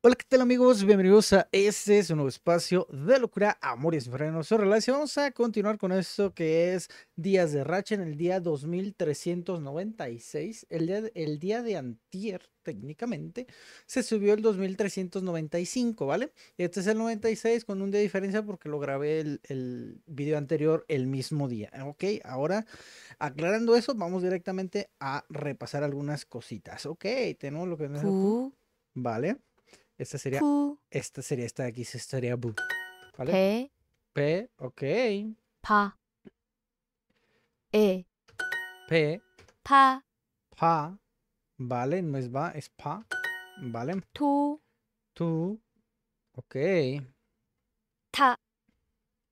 Hola, ¿qué tal amigos? Bienvenidos a este es un nuevo espacio de locura, amores y frenos relación. Vamos a continuar con esto que es Días de Racha en el día 2396. El día, el día de antier, técnicamente, se subió el 2395, ¿vale? Este es el 96 con un día de diferencia porque lo grabé el, el video anterior el mismo día. Ok, ahora aclarando eso, vamos directamente a repasar algunas cositas. Ok, tenemos lo que... ¿Vale? Esta sería. Esta sería esta de aquí, esta sería bu. ¿Vale? pe, P, ok. pa, e, P, pa, pa. Vale, no es va, es pa. Vale. tu, Tu, Ok. ta,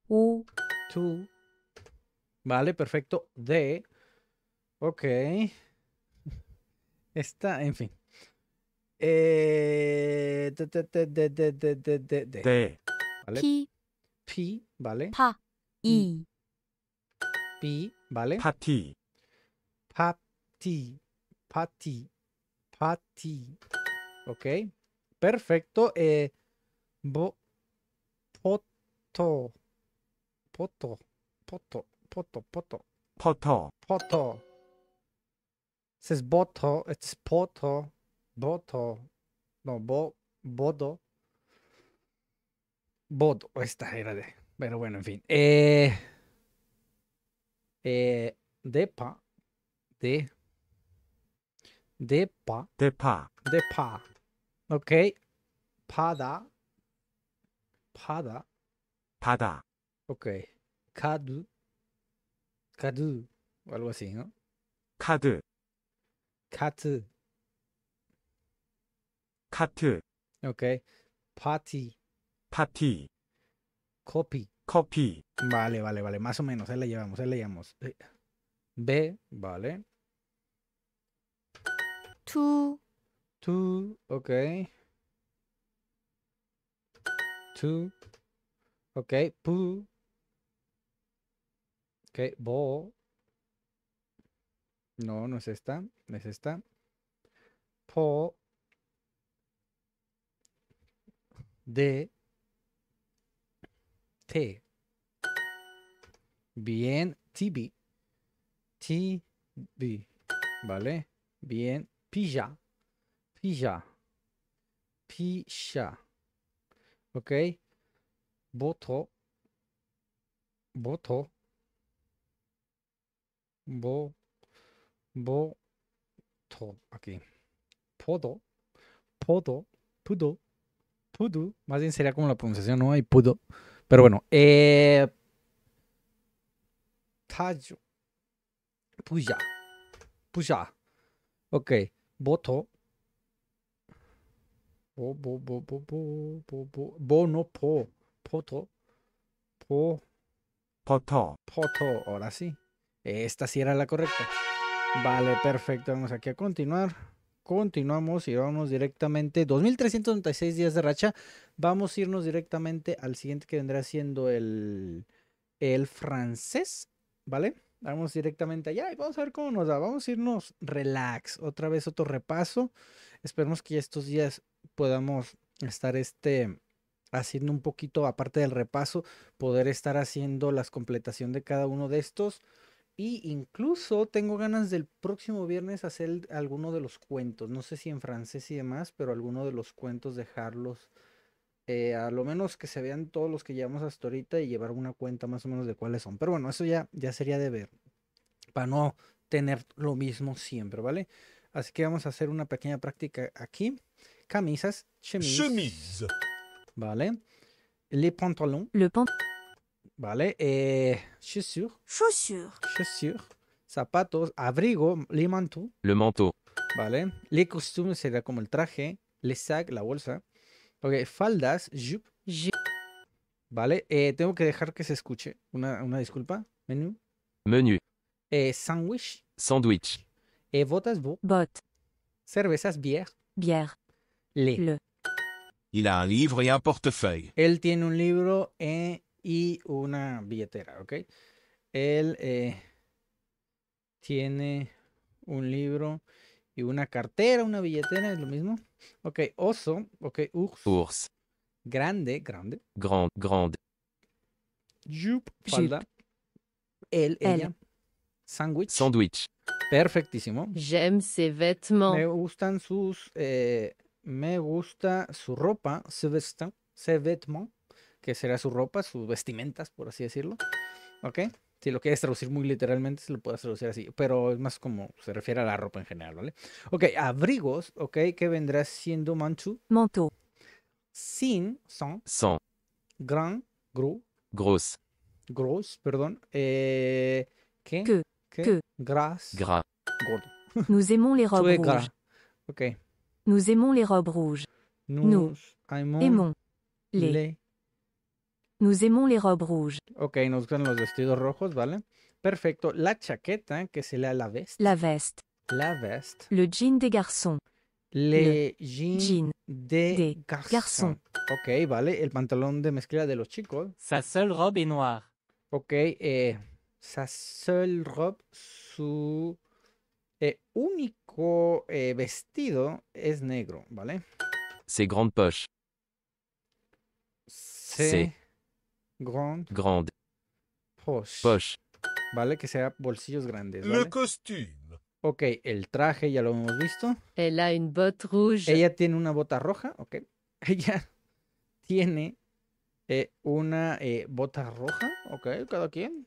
u, Tu. Vale, perfecto. De. Ok. Esta, en fin. Eh, de de, de, de, de, de, ¿Vale? Pi. P ¿vale? Pa. I. Pi, ¿vale? Pati. Pati. Pati. Pati. Ok. Perfecto. Eh, bo, Poto. es boto. It's este voto, no, bo, bodo, voto, esta era de, pero bueno, en fin. Eh, eh, depa, de, depa, depa, depa, ok, pada, pada, pada, ok, kadu, kadu, o algo así, ¿no? Kadu, Katu. 카트. Ok. Party. Pati. Copy. Copy. Vale, vale, vale. Más o menos. Ahí la llevamos, ahí la llevamos. Eh. B, vale. tú tú ok. tú Ok, poo. Ok, bo. No, no es esta. No Es esta. Po. de T. Bien, tibi, tibi, ¿Vale? Bien, pilla. Pilla. Pilla. ¿Ok? boto, boto, Bo. to, Aquí. Podo. Podo. Pudo. Pudu. Más bien sería como la pronunciación, ¿no? Hay Pudo. Pero bueno. Eh... Puya. Pues Puya. Pues ok. Voto. Bo, bo, bo, no, po. Poto. Po. Poto. Poto. Ahora sí. Esta sí era la correcta. Vale, perfecto. Vamos aquí a continuar continuamos y vamos directamente, 2336 días de racha, vamos a irnos directamente al siguiente que vendrá siendo el, el francés, ¿vale? Vamos directamente allá y vamos a ver cómo nos da. Vamos a irnos relax. Otra vez otro repaso. Esperemos que estos días podamos estar este haciendo un poquito, aparte del repaso, poder estar haciendo las completación de cada uno de estos. Y incluso tengo ganas del próximo viernes hacer alguno de los cuentos. No sé si en francés y demás, pero alguno de los cuentos dejarlos. Eh, a lo menos que se vean todos los que llevamos hasta ahorita y llevar una cuenta más o menos de cuáles son. Pero bueno, eso ya, ya sería de ver. Para no tener lo mismo siempre, ¿vale? Así que vamos a hacer una pequeña práctica aquí. Camisas, chemise. Vale. Les pantalons. Le ¿vale? Eh, chaussures. Chaussures. Chaussures. Zapatos, abrigo, le manteau. Le manteau. ¿Vale? Les costumes sería como el traje, Le sac, la bolsa. Ok, faldas, jupe. jupe. ¿Vale? Eh, tengo que dejar que se escuche. Una, una disculpa. Menú. Menú. Eh, sandwich. Sandwich. Eh, botas, bo. Bot. Cervezas, bière. Bière. Le. Il a un livre et un portefeuille. Él tiene un libro et... y una billetera, ¿ok? Él eh, tiene un libro y una cartera, una billetera, es lo mismo. Ok, oso, ok, urs. Grande, Grande, grande. grande. Jup, Él, ella. Sándwich. Sándwich. Perfectísimo. J'aime ses vêtements. Me gustan sus. Eh, me gusta su ropa, su vêtements que será su ropa, sus vestimentas, por así decirlo. ¿Ok? Si lo quieres traducir muy literalmente, se lo puedes traducir así, pero es más como se refiere a la ropa en general, ¿vale? Ok, abrigos, ¿ok? Que vendrá siendo manchu. Manto. Sin, son. Son. Gran, gros. Gros. Gros, perdón. Eh, que. Que. Gras. Gras. Gros. Nous aimons les robes rouges. Ok. Nous aimons les robes rouges. Nous, les Nous aimons les robes rouges. Ok, nos gustan los vestidos rojos, ¿vale? Perfecto. La chaqueta, que c'est la veste. La veste. La veste. Le jean des garçons. Les le jean des, garçons. Ok, vale. El pantalón de mezcla de los chicos. Sa seule robe est noire. Ok, eh, sa seule robe, su eh, único eh, vestido es negro, ¿vale? Ses grandes poches. C'est Grande. Grande. Poche. Vale, que sea bolsillos grandes. ¿vale? costume. Ok, el traje ya lo hemos visto. Elle a rouge. Ella tiene una bota roja, ok. Ella tiene eh, una eh, bota roja, ok, cada quien.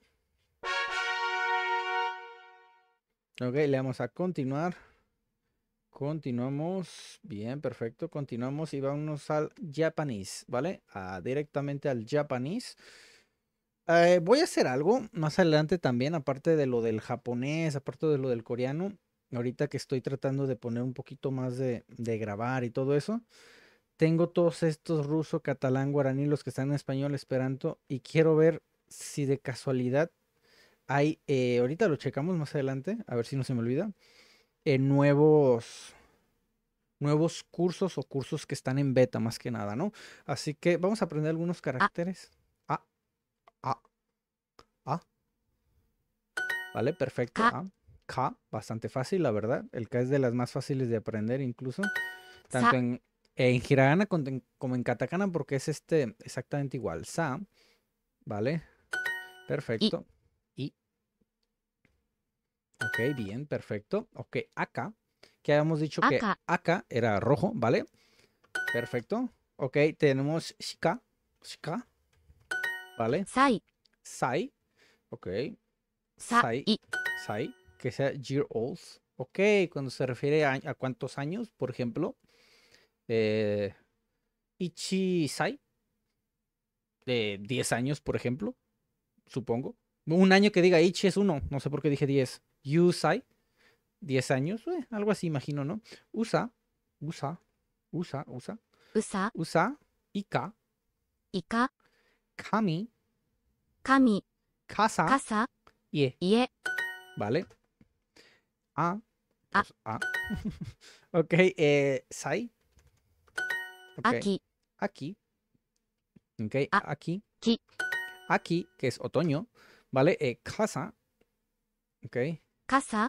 Ok, le vamos a continuar. Continuamos. Bien, perfecto. Continuamos y vámonos al japonés, ¿vale? Ah, directamente al japonés. Eh, voy a hacer algo más adelante también, aparte de lo del japonés, aparte de lo del coreano. Ahorita que estoy tratando de poner un poquito más de, grabar y todo eso. Tengo todos estos ruso, catalán, guaraní, los que están en español, esperando Y quiero ver si de casualidad hay. Eh, ahorita lo checamos más adelante, a ver si no se me olvida en nuevos nuevos cursos o cursos que están en beta más que nada, ¿no? Así que vamos a aprender algunos ah. caracteres. A, A, Ah. Vale, perfecto. Ah. K, bastante fácil, la verdad. El K es de las más fáciles de aprender incluso. Tanto en, en hiragana como en katakana porque es este exactamente igual. Sa, ¿vale? Perfecto. Ok, bien, perfecto. Ok, acá, que habíamos dicho que acá era rojo, ¿vale? Perfecto. Ok, tenemos shika, shika, ¿vale? Sai. Sai, ok. Sai. Sai, que sea year old. Ok, cuando se refiere a, cuántos años, por ejemplo, eh, Ichi Sai, de 10 años, por ejemplo. supongo. Un año que diga Ichi es uno, no sé por qué dije 10. Usai 10 años, eh, algo así, imagino, ¿no? Usa, usa, usa, usa. Usa. Usa, Ika. Ika. Kami. Kami. Casa. Casa. Ie. Ie. Vale. A. A, pues, ok, eh, Sai. Okay. Aquí. Aquí. Ok, aquí. Aquí. que es otoño. ¿Vale? casa. Eh, ok casa,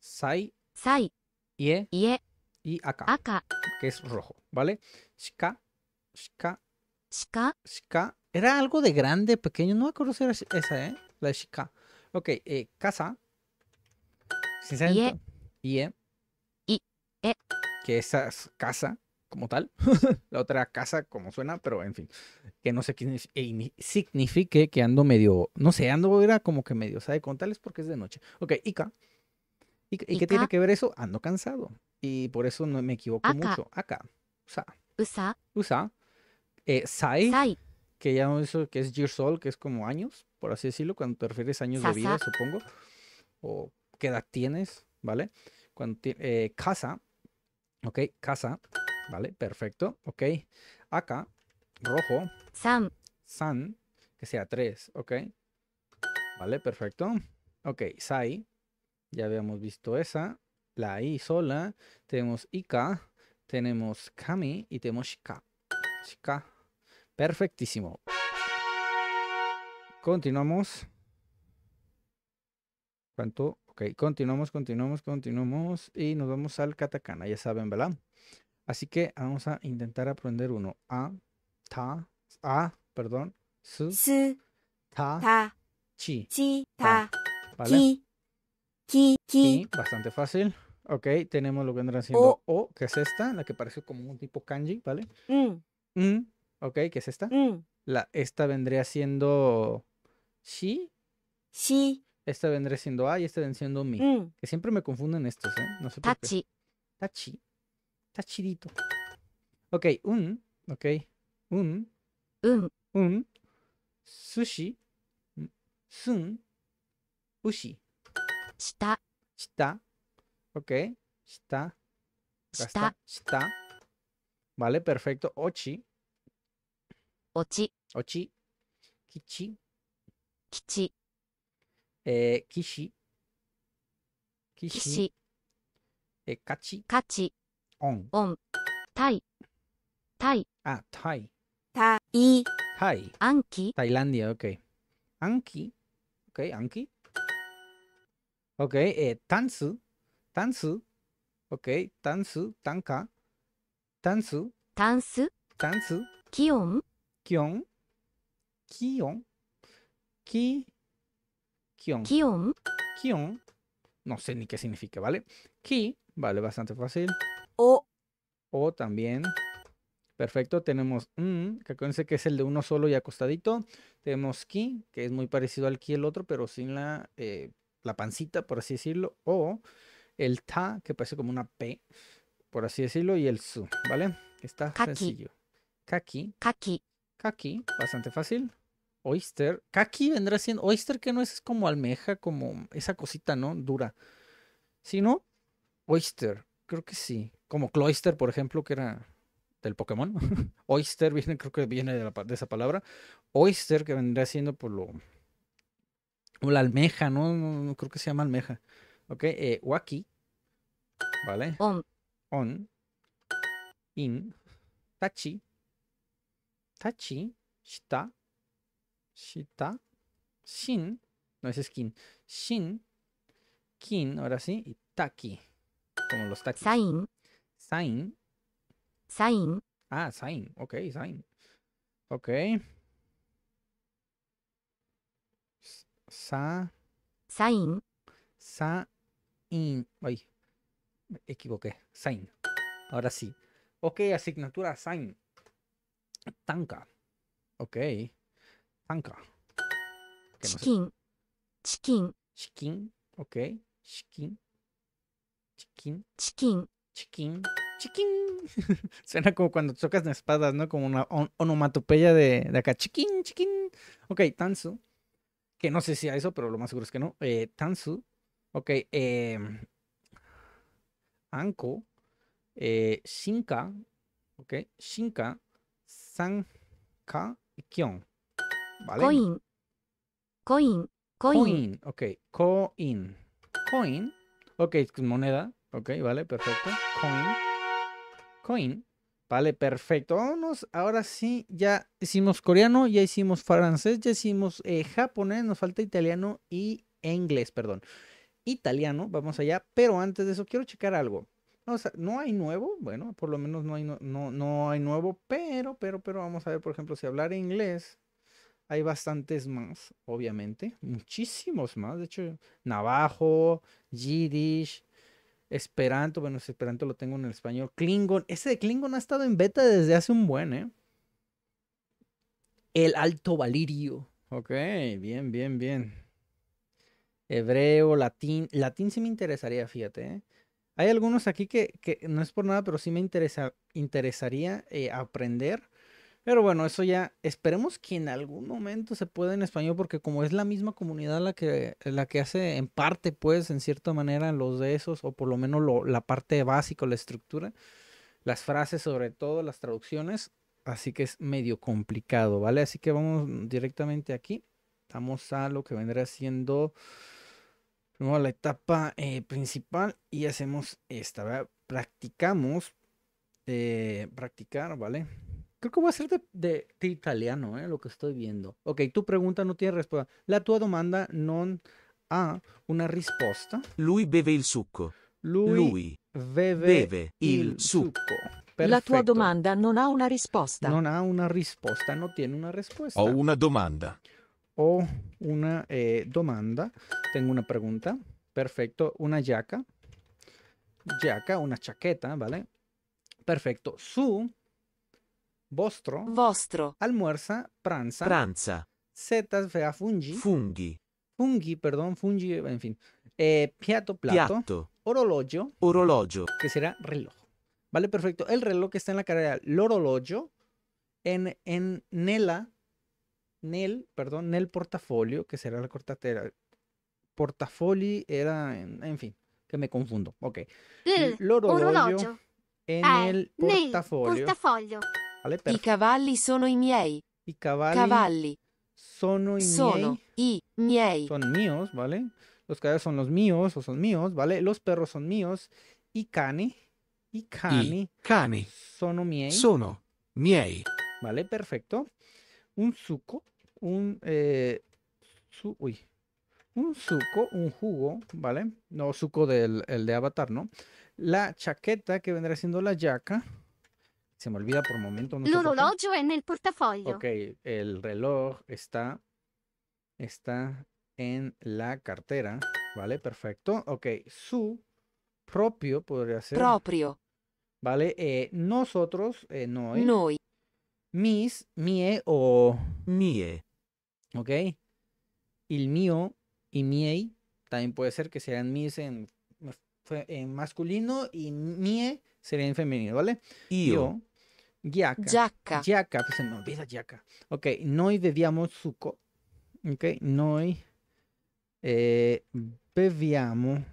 sai, sai, ie, ie, y acá, que es rojo, ¿vale? chica, chica, chica, Era algo de grande, pequeño, no me acuerdo si era esa, ¿eh? La de okay Ok, eh, casa, ie, ie, ie, i, e. que esa es casa, como tal, la otra casa como suena, pero en fin, que no sé qué e signifique que ando medio, no sé, ando era como que medio, sabe contarles porque es de noche. Ok, Ika. ¿Y, qué tiene que ver eso? Ando cansado. Y por eso no me equivoco mucho. Acá. Usa. Usa. Usa. Eh, sai, sai. Que ya no eso, que es years old, que es como años, por así decirlo, cuando te refieres a años de vida, supongo. O qué edad tienes, ¿vale? Cuando eh, casa. Ok, casa. Vale, perfecto. Ok. Acá, rojo. San. San, que sea 3, ok. Vale, perfecto. Ok, Sai. Ya habíamos visto esa. La I sola. Tenemos Ika. Tenemos Kami. Y tenemos Shika. Shika. Perfectísimo. Continuamos. ¿Cuánto? Ok, continuamos, continuamos, continuamos. Y nos vamos al katakana. Ya saben, ¿verdad? Así que vamos a intentar aprender uno. A, ta, a, perdón, su, ta, chi, chi, ta, ¿vale? Ki, ki, Bastante fácil. Ok, tenemos lo que vendrá siendo o. que es esta, la que parece como un tipo kanji, ¿vale? Mm. mm ok, que es esta. Mm. La, esta vendría siendo shi. Shi. Esta vendría siendo a y esta vendría siendo mi. Mm. Que siempre me confunden estos, ¿eh? No sé por Tachi. Tachi. Está chidito. Ok, un. Ok. Un. Un. Un. Sushi. Mm, sun. Ushi. Shita. Shita. Ok. está, está, Shita. Vale, perfecto. Ochi. Ochi. Ochi. Kichi. Kichi. Eh, kishi. Kishi. kishi. Eh, kachi. Kachi on. Tai. Tai. Ah, Tai. Tai. Tai. Anki. Tailandia, ok. Anki. Ok, Anki. Ok, eh, Tansu. Tansu. Ok, Tansu. Tanka. Tansu. Tansu. Tansu. Kion. Kion. Kion. Ki. Kion. Kion. Kion. No sé ni qué significa, ¿vale? Ki. Vale, bastante fácil. O. O también. Perfecto, tenemos un, mm, que acuérdense que es el de uno solo y acostadito. Tenemos ki, que es muy parecido al ki el otro, pero sin la, eh, la pancita, por así decirlo. O el ta, que parece como una p, por así decirlo, y el su, ¿vale? Está sencillo. Kaki. Kaki. Kaki, bastante fácil. Oyster. Kaki vendrá siendo. Oyster que no es como almeja, como esa cosita, ¿no? Dura. Sino oyster. Creo que sí. Como Cloister, por ejemplo, que era del Pokémon. Oyster viene, creo que viene de, esa palabra. Oyster, que vendría siendo por pues, lo. O la almeja, ¿no? creo que se llama almeja. Ok, eh, Waki. ¿Vale? On. On. In. Tachi. Tachi. Shita. Shita. Shin. No es skin. Shin. Kin, ahora sí. Y Taki. Como los taxis. Sign. Sign. Sign. Ah, sign. Ok, sign. Ok. Sa. Sign. Sa. In. Ay, me equivoqué. Sign. Ahora sí. Ok, asignatura sign. Tanka. Ok. Tanca. Chicken. Chicken. Chicken. Ok. Chicken. Chiquín. Chiquín. Chiquín. Chiquín. Suena como cuando chocas en espadas, ¿no? Como una onomatopeya de, de, acá. Chiquín, chiquín. Ok, Tansu. Que no sé si a eso, pero lo más seguro es que no. Eh, Tansu. Ok, em, Anko. Eh, Shinka. Ok, Shinka. Sanka. Y Kion. ¿Vale? Coin. Coin. Coin. Coin. Ok, Coin. Coin. Ok, moneda. Ok, vale, perfecto. Coin. Coin. Vale, perfecto. Vámonos. Ahora sí, ya hicimos coreano, ya hicimos francés, ya hicimos eh, japonés, nos falta italiano y inglés, perdón. Italiano, vamos allá. Pero antes de eso, quiero checar algo. o sea, no hay nuevo, bueno, por lo menos no hay, no, no, no hay nuevo, pero, pero, pero vamos a ver, por ejemplo, si hablar inglés. Hay bastantes más, obviamente. Muchísimos más. De hecho, Navajo, Yiddish, Esperanto. Bueno, Esperanto lo tengo en el español. Klingon. Ese de Klingon ha estado en beta desde hace un buen, ¿eh? El Alto Valirio. Ok, bien, bien, bien. Hebreo, latín. Latín sí me interesaría, fíjate. ¿eh? Hay algunos aquí que, no es por nada, pero sí me interesa, interesaría eh, aprender pero bueno, eso ya esperemos que en algún momento se pueda en español porque como es la misma comunidad la que, la que hace en parte, pues, en cierta manera los de esos, o por lo menos la parte básica, la estructura, las frases sobre todo, las traducciones, así que es medio complicado, ¿vale? Así que vamos directamente aquí, estamos a lo que vendrá siendo a la etapa eh, principal y hacemos esta, Practicamos, eh, practicar, ¿vale? Creo que voy a ser de, italiano, eh, lo que estoy viendo. Ok, tu pregunta no tiene respuesta. La tua domanda non ha una risposta. Lui beve il succo. Lui, Lui beve, il succo. La tua domanda non ha una risposta. Non ha una risposta, no tiene una respuesta. O una domanda. O una eh, domanda. Tengo una pregunta. Perfecto. Una giacca. Giacca, una chaqueta, ¿vale? Perfecto. Su vostro, vostro, almuerza, pranza, pranza, setas, Fungi fungi, Fungi, funghi, perdón, fungi, en fin, Piato eh, piatto, plato, piatto, orologio, orologio, que será reloj. Vale, perfecto. El reloj que está en la carrera, orologio en, en Nela nel, perdón, nel portafolio, que será la cortatera. Portafolio era, en, fin, que me confundo. Ok. Mm, orologio en ah, el portafolio. portafolio Vale, cavalli sono i miei. I cavalli, sono i miei. Son míos, ¿vale? Los caballos son los míos o son míos, ¿vale? Los perros son míos. Y cani. Y cani. cani. Sono miei. Sono miei. Vale, perfecto. Un suco. Un... Eh, uy. Un suco, un jugo, ¿vale? No, suco del el de Avatar, ¿no? La chaqueta que vendrá siendo la yaca. Se me olvida por momento. No en el portafolio. Ok, el reloj está, está en la cartera. Vale, perfecto. Ok, su propio podría ser. Propio. Vale, eh, nosotros, eh, no noi. Mis, mie o. Mie. Ok. El mío y miei también puede ser que sean mis en en masculino y mie sería en femenino, ¿vale? Io. Yaka. Yaka. Yaka, pues se me olvida yaka. Ok, noi beviamo suco. Ok, noi eh, beviamo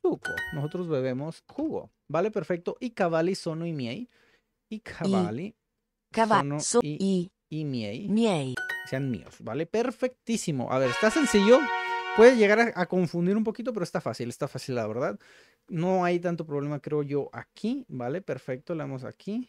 suco. Nosotros bebemos jugo. Vale, perfecto. Y cavalli sono i miei. Y cabali Cavalli sono i, Miei. Sean míos, ¿vale? Perfectísimo. A ver, está sencillo puede llegar a, confundir un poquito, pero está fácil, está fácil la verdad. No hay tanto problema, creo yo, aquí, ¿vale? Perfecto, le damos aquí,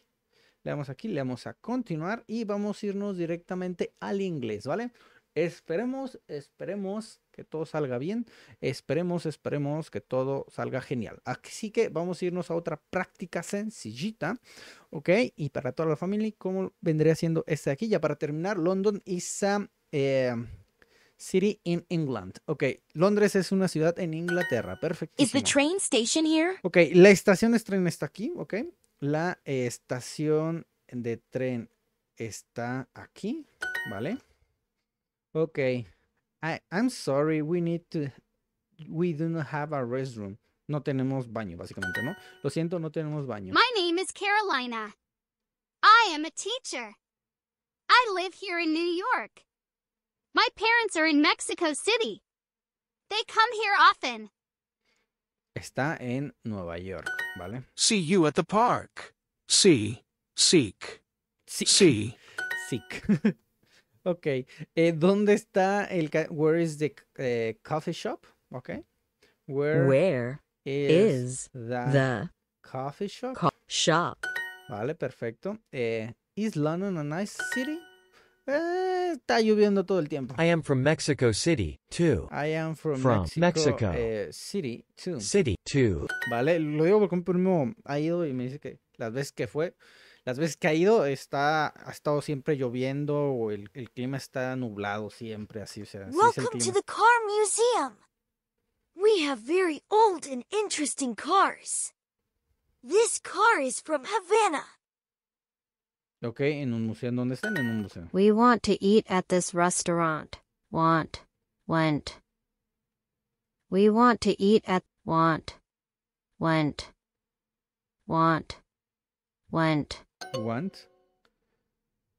le damos aquí, le damos a continuar y vamos a irnos directamente al inglés, ¿vale? Esperemos, esperemos que todo salga bien, esperemos, esperemos que todo salga genial. Así que vamos a irnos a otra práctica sencillita, ¿ok? Y para toda la familia, ¿cómo vendría siendo esta de aquí? Ya para terminar, London is a... Eh, City in England. Ok, Londres es una ciudad en Inglaterra. Perfecto. Is la train station here? Ok, la estación de tren está aquí, ok. La estación de tren está aquí, ¿vale? Ok. I'm sorry, we need to... We do not have a restroom. No tenemos baño, básicamente, ¿no? Lo siento, no tenemos baño. My name is Carolina. I am a teacher. I live here in New York. My parents are in Mexico City. They come here often. Está en Nueva York, ¿vale? See you at the park. See, seek. Seek. See. Seek. ok. Eh, ¿Dónde está el... Where is the eh, coffee shop? Ok. Where, Where is, is the, the, coffee shop? Co shop. Vale, perfecto. Eh, is London a nice city? Eh, está lloviendo todo el tiempo. I am from Mexico City, too. I am from, from Mexico, Mexico. Eh, City, too. City, too. Vale, lo digo porque un primo ha ido y me dice que las veces que fue, las veces que ha ido, está, ha estado siempre lloviendo o el, el clima está nublado siempre, así, o sea, así Welcome es el clima. to the Car Museum. We have very old and interesting cars. This car is from Havana. Ok, en un museo. ¿En dónde están? En un museo. We want to eat at this restaurant. Want. Went. We want to eat at. Want. Went. Want. Went. Want.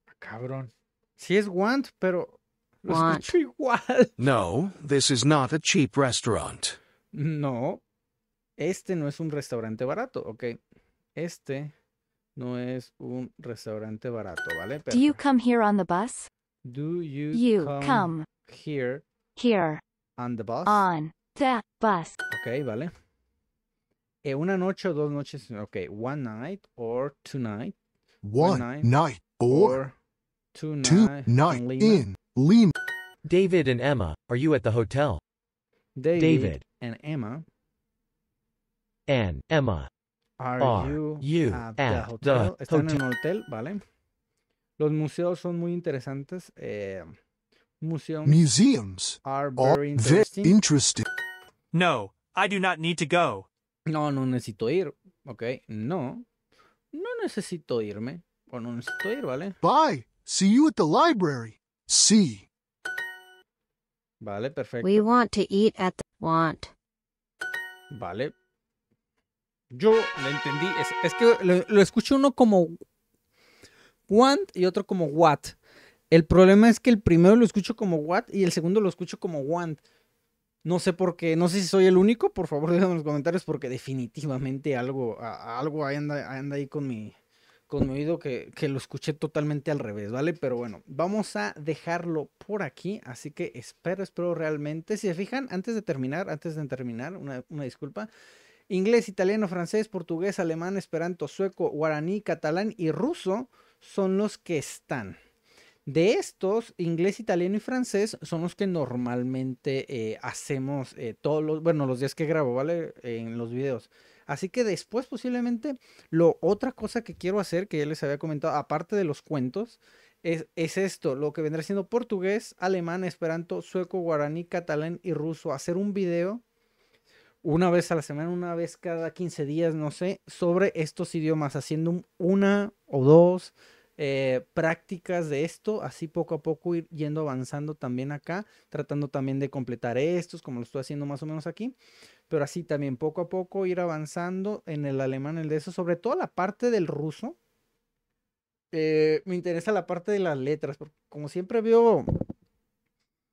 Ah, cabrón. Si es want, pero lo want. igual. No, this is not a cheap restaurant. No, este no es un restaurante barato, ok. Este No es un restaurante barato, ¿vale? Pero, Do you come here on the bus? Do you, you come, come, here, here on the bus? On the bus. Ok, vale. Eh, una noche o dos noches. Ok, one night or two night. One, one night, night, or, or two, night, night in, Lima. in Lima. David and Emma, are you at the hotel? David, David and Emma. And Emma. Are, oh, you, at, the hotel? Están en un hotel, ¿vale? Los museos son muy interesantes. Eh, museums, are very interesting. No, I do not need to go. No, no necesito ir. Ok, no. No necesito irme. O no necesito ir, ¿vale? Bye. See you at the library. See. Vale, perfecto. We want to eat at the want. Vale, yo lo entendí. Es, que lo, escucho uno como want y otro como what. El problema es que el primero lo escucho como what y el segundo lo escucho como want. No sé por qué, no sé si soy el único, por favor déjenme en los comentarios porque definitivamente algo, algo anda, anda, ahí con mi, con oído que, lo escuché totalmente al revés, ¿vale? Pero bueno, vamos a dejarlo por aquí, así que espero, espero realmente, si se fijan, antes de terminar, antes de terminar, una, una disculpa, Inglés, italiano, francés, portugués, alemán, esperanto, sueco, guaraní, catalán y ruso son los que están. De estos, inglés, italiano y francés son los que normalmente eh, hacemos eh, todos los, bueno, los días que grabo, ¿vale? en los videos. Así que después posiblemente, lo otra cosa que quiero hacer, que ya les había comentado, aparte de los cuentos, es, es, esto, lo que vendrá siendo portugués, alemán, esperanto, sueco, guaraní, catalán y ruso, hacer un video una vez a la semana, una vez cada 15 días, no sé, sobre estos idiomas, haciendo una o dos eh, prácticas de esto, así poco a poco ir yendo avanzando también acá, tratando también de completar estos, como lo estoy haciendo más o menos aquí, pero así también poco a poco ir avanzando en el alemán, el de eso, sobre todo la parte del ruso. Eh, me interesa la parte de las letras, porque como siempre veo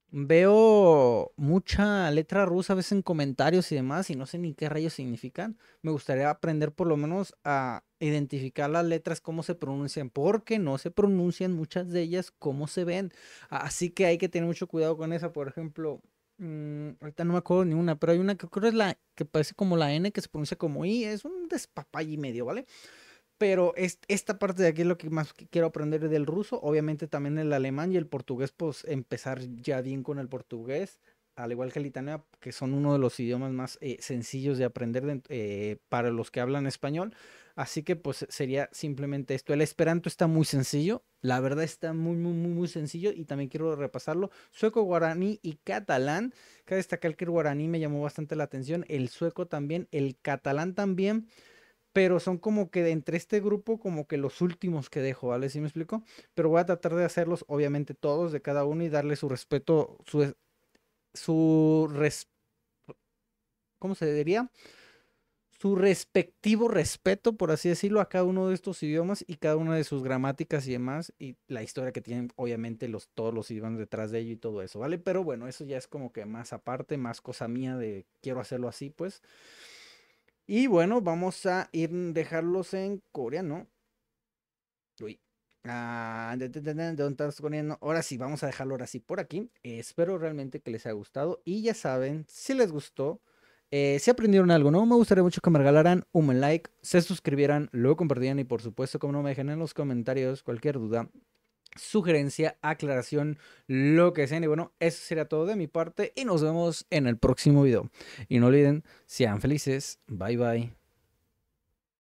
Veo mucha letra rusa a veces en comentarios y demás y no sé ni qué rayos significan. Me gustaría aprender por lo menos a identificar las letras, cómo se pronuncian, porque no se pronuncian muchas de ellas, cómo se ven. Así que hay que tener mucho cuidado con esa. Por ejemplo, mm, ahorita no me acuerdo ni una, pero hay una que creo es la que parece como la N que se pronuncia como I. Es un y medio, ¿vale? pero esta parte de aquí es lo que más quiero aprender del ruso. Obviamente también el alemán y el portugués, pues empezar ya bien con el portugués, al igual que el italiano, que son uno de los idiomas más eh, sencillos de aprender eh, para los que hablan español. Así que pues sería simplemente esto. El esperanto está muy sencillo, la verdad está muy, muy, muy, muy sencillo y también quiero repasarlo. Sueco, guaraní y catalán. Cabe destacar que el guaraní me llamó bastante la atención, el sueco también, el catalán también pero son como que entre este grupo como que los últimos que dejo, ¿vale? ¿Si me explico? Pero voy a tratar de hacerlos obviamente todos de cada uno y darle su respeto, su, su ¿cómo se diría? Su respectivo respeto, por así decirlo, a cada uno de estos idiomas y cada una de sus gramáticas y demás, y la historia que tienen, obviamente, los, todos los idiomas detrás de ello y todo eso, ¿vale? Pero bueno, eso ya es como que más aparte, más cosa mía de quiero hacerlo así, pues. Y bueno, vamos a ir mm, dejarlos en coreano. Uy. Ah, ¿De ¿dónde estás coreano? Ahora sí, vamos a dejarlo ahora sí por aquí. espero realmente que les haya gustado. Y ya saben, si les gustó, eh, si aprendieron algo, ¿no? Me gustaría mucho que me regalaran un like, se suscribieran, lo compartieran y por supuesto, como no, me dejen en los comentarios cualquier duda, sugerencia, aclaración, lo que sea. Y bueno, eso sería todo de mi parte y nos vemos en el próximo video. Y no olviden, sean felices. Bye bye.